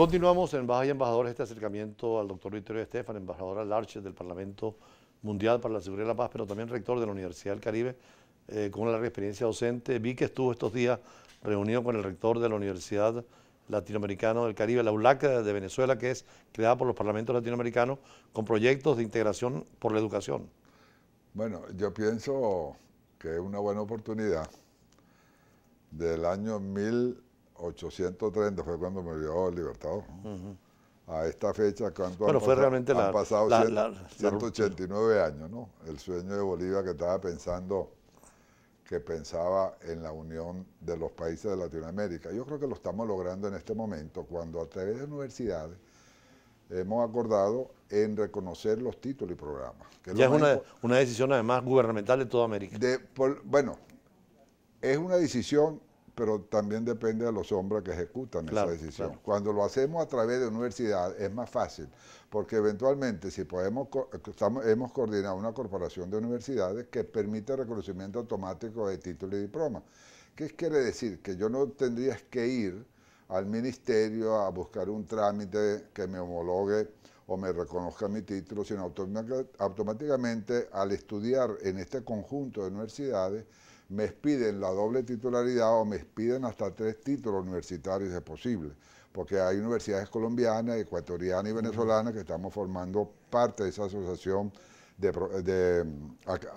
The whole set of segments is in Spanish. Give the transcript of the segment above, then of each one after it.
Continuamos en Baja y Embajadores este acercamiento al doctor Vittorio Estefan, embajador al Arche del Parlamento Mundial para la Seguridad y la Paz, pero también rector de la Universidad del Caribe, eh, con una larga experiencia docente. Vi que estuvo estos días reunido con el rector de la Universidad Latinoamericana del Caribe, la ULAC de Venezuela, que es creada por los parlamentos latinoamericanos con proyectos de integración por la educación. Bueno, yo pienso que es una buena oportunidad del año 1000 830 fue cuando me dio Libertador. a esta fecha, han, pasado, realmente pasado? 189 años, ¿no? El sueño de Bolivia que estaba pensando, que pensaba en la unión de los países de Latinoamérica. Yo creo que lo estamos logrando en este momento, cuando a través de universidades hemos acordado en reconocer los títulos y programas. ya es una, decisión además gubernamental de toda América. bueno, es una decisión pero también depende de los hombres que ejecutan esa decisión. Cuando lo hacemos a través de universidad es más fácil, porque eventualmente si podemos, hemos coordinado una corporación de universidades que permite reconocimiento automático de título y diploma. ¿Qué quiere decir? Que yo no tendría que ir al ministerio a buscar un trámite que me homologue o me reconozca mi título, sino automáticamente al estudiar en este conjunto de universidades, me piden la doble titularidad o me piden hasta tres títulos universitarios, es posible, porque hay universidades colombianas, ecuatorianas y venezolanas que estamos formando parte de esa asociación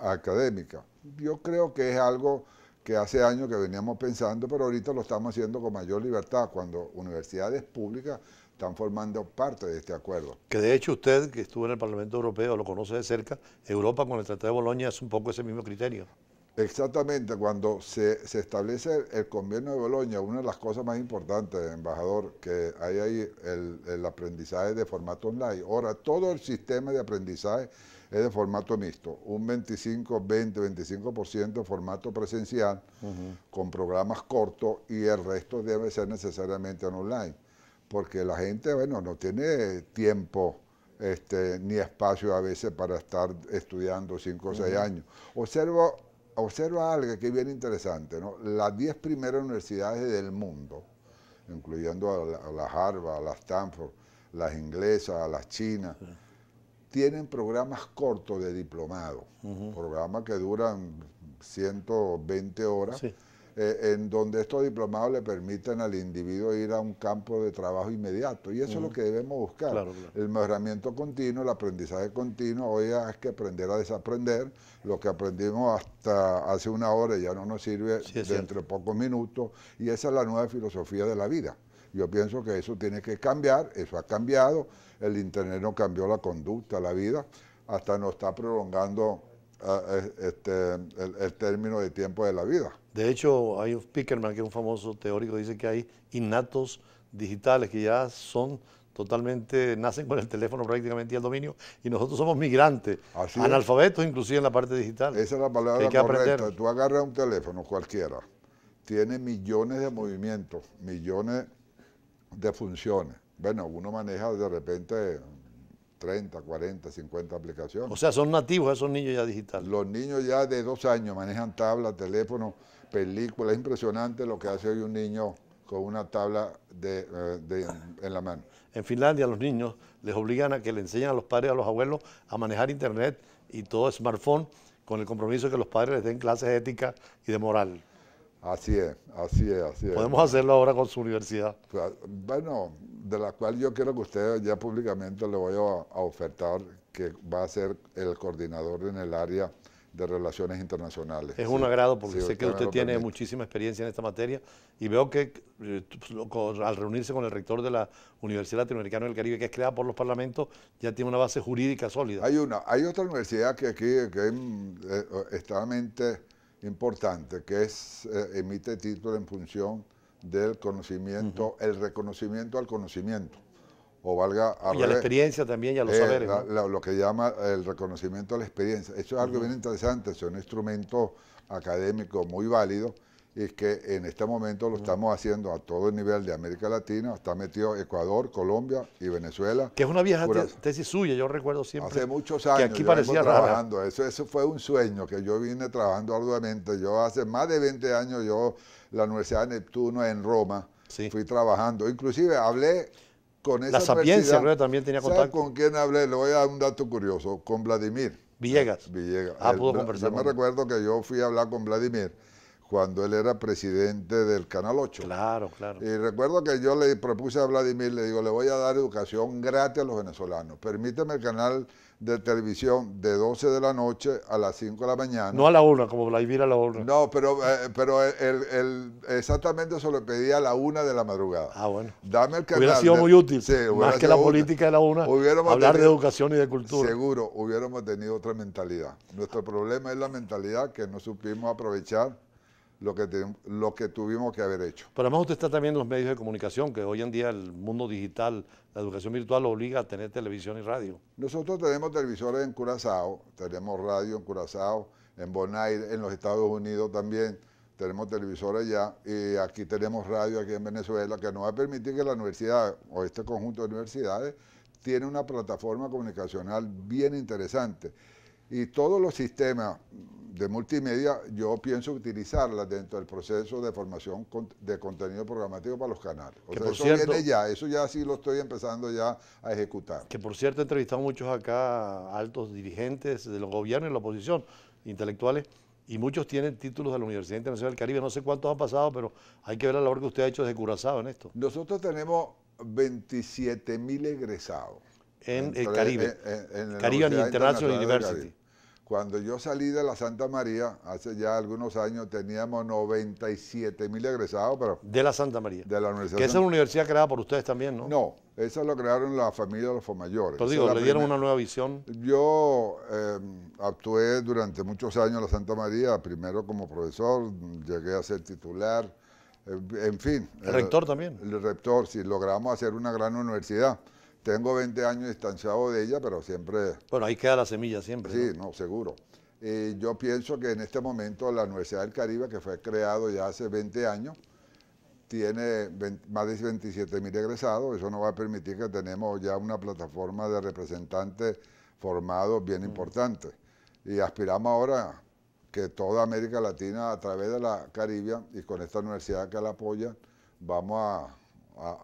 académica. Yo creo que es algo que hace años que veníamos pensando, pero ahorita lo estamos haciendo con mayor libertad, cuando universidades públicas están formando parte de este acuerdo. Que de hecho usted, que estuvo en el Parlamento Europeo, lo conoce de cerca, Europa con el Tratado de Bolonia es un poco ese mismo criterio. Exactamente, cuando se, establece el, convenio de Boloña, una de las cosas más importantes, embajador, que hay ahí el, aprendizaje de formato online. Ahora, todo el sistema de aprendizaje es de formato mixto, un 25, 20, 25% formato presencial, con programas cortos y el resto debe ser necesariamente en online porque la gente, bueno, no tiene tiempo este, ni espacio a veces para estar estudiando 5 o 6 años. Observo, observa algo que es bien interesante, ¿no? Las 10 primeras universidades del mundo, incluyendo a, las Harvard, a las Stanford, las inglesas, las chinas, tienen programas cortos de diplomado, programas que duran 120 horas. Eh, en donde estos diplomados le permiten al individuo ir a un campo de trabajo inmediato. Y eso es lo que debemos buscar. El mejoramiento continuo, el aprendizaje continuo. Hoy hay que aprender a desaprender. Lo que aprendimos hasta hace una hora ya no nos sirve dentro de pocos minutos. Y esa es la nueva filosofía de la vida. Yo pienso que eso tiene que cambiar, eso ha cambiado, el Internet no cambió la conducta, la vida, hasta nos está prolongando este, el, término de tiempo de la vida. De hecho, hay un Pickerman, que es un famoso teórico, dice que hay innatos digitales que ya son totalmente, nacen con el teléfono prácticamente y el dominio, y nosotros somos migrantes, analfabetos inclusive en la parte digital. Esa es la palabra correcta. Tú agarras un teléfono cualquiera, tiene millones de movimientos, millones de funciones. Bueno, uno maneja de repente 30, 40, 50 aplicaciones. O sea, son nativos esos niños ya digitales. Los niños ya de dos años manejan tablas, teléfonos, películas. Es impresionante lo que hace hoy un niño con una tabla eh, en la mano. En Finlandia los niños les obligan a que le enseñen a los padres a los abuelos a manejar internet y todo smartphone con el compromiso de que los padres les den clases éticas y de moral. Así es, así es, así es. Podemos hacerlo ahora con su universidad. Bueno, de la cual yo quiero que usted ya públicamente le voy a, ofertar que va a ser el coordinador en el área de relaciones internacionales. Es un agrado porque sé que usted tiene muchísima experiencia en esta materia y veo que eh, pues, al reunirse con el rector de la Universidad Latinoamericana del Caribe, que es creada por los parlamentos, ya tiene una base jurídica sólida. Hay una, hay otra universidad que aquí que es extremadamente eh, eh, importante, que es, emite título en función del conocimiento, el reconocimiento al conocimiento. O valga y a la experiencia también ya a los eh, saberes. lo que llama el reconocimiento a la experiencia. Eso es algo bien interesante, es un instrumento académico muy válido y que en este momento lo estamos haciendo a todo el nivel de América Latina, está metido Ecuador, Colombia y Venezuela. Que es una vieja tesis suya, yo recuerdo siempre. Hace muchos años que aquí parecía trabajando, Eso, eso fue un sueño que yo vine trabajando arduamente. Yo hace más de 20 años, yo, la Universidad de Neptuno en Roma, fui trabajando. Inclusive hablé con esa La Sapiencia creo, también tenía contacto. con quién hablé? Le voy a dar un dato curioso, con Vladimir. Villegas. Villegas. Ah, pudo conversar. Yo me recuerdo que yo fui a hablar con Vladimir cuando él era presidente del Canal 8. Claro, claro. Y recuerdo que yo le propuse a Vladimir, le digo, le voy a dar educación gratis a los venezolanos. Permíteme el canal de televisión de 12 de la noche a las 5 de la mañana. No a la 1, como Vladimir a la 1. No, pero, eh, pero el, exactamente se le pedía a la 1 de la madrugada. Ah, bueno. Dame el canal. Hubiera sido muy útil. más que la política de la 1, hablar de educación y de cultura. Seguro, hubiéramos tenido otra mentalidad. Nuestro problema es la mentalidad que no supimos aprovechar lo que, lo que tuvimos que haber hecho. Pero además usted está también en los medios de comunicación, que hoy en día el mundo digital, la educación virtual obliga a tener televisión y radio. Nosotros tenemos televisores en Curazao, tenemos radio en Curazao, en Bonaire, en los Estados Unidos también, tenemos televisores ya, y aquí tenemos radio aquí en Venezuela, que nos va a permitir que la universidad o este conjunto de universidades tiene una plataforma comunicacional bien interesante y todos los sistemas de multimedia yo pienso utilizarla dentro del proceso de formación de contenido programático para los canales. eso viene ya, eso ya sí lo estoy empezando ya a ejecutar. Que por cierto he entrevistado muchos acá altos dirigentes de los gobiernos y la oposición, intelectuales, y muchos tienen títulos de la Universidad Internacional del Caribe. No sé cuántos han pasado, pero hay que ver la labor que usted ha hecho desde Curazao en esto. Nosotros tenemos 27 mil egresados en el Caribe, eh, eh, en, Caribe International, University. Cuando yo salí de la Santa María, hace ya algunos años, teníamos 97 mil egresados. Pero de la Santa María. De la Universidad. Que esa es una universidad creada por ustedes también, ¿no? No, esa lo crearon la familia de los Fomayores. Pero digo, ¿le dieron una nueva visión? Yo eh, actué durante muchos años en la Santa María, primero como profesor, llegué a ser titular, en fin. ¿El rector también? El rector, sí, logramos hacer una gran universidad. Tengo 20 años distanciado de ella, pero siempre... Bueno, ahí queda la semilla siempre. Sí, no, seguro. Y eh, yo pienso que en este momento la Universidad del Caribe, que fue creado ya hace 20 años, tiene más de 27 mil egresados, eso nos va a permitir que tenemos ya una plataforma de representantes formados bien mm. importante. Y aspiramos ahora que toda América Latina, a través de la Caribe, y con esta universidad que la apoya, vamos a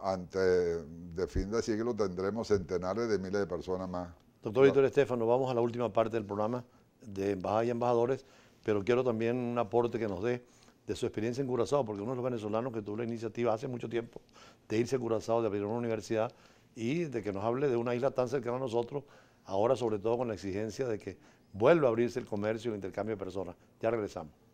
ante de fin de siglo tendremos centenares de miles de personas más. Doctor Víctor Estefano, vamos a la última parte del programa de embajadas y embajadores, pero quiero también un aporte que nos dé de su experiencia en Curazao, porque uno de los venezolanos que tuvo la iniciativa hace mucho tiempo de irse a Curazao, de abrir una universidad y de que nos hable de una isla tan cercana a nosotros, ahora sobre todo con la exigencia de que vuelva a abrirse el comercio y el intercambio de personas. Ya regresamos.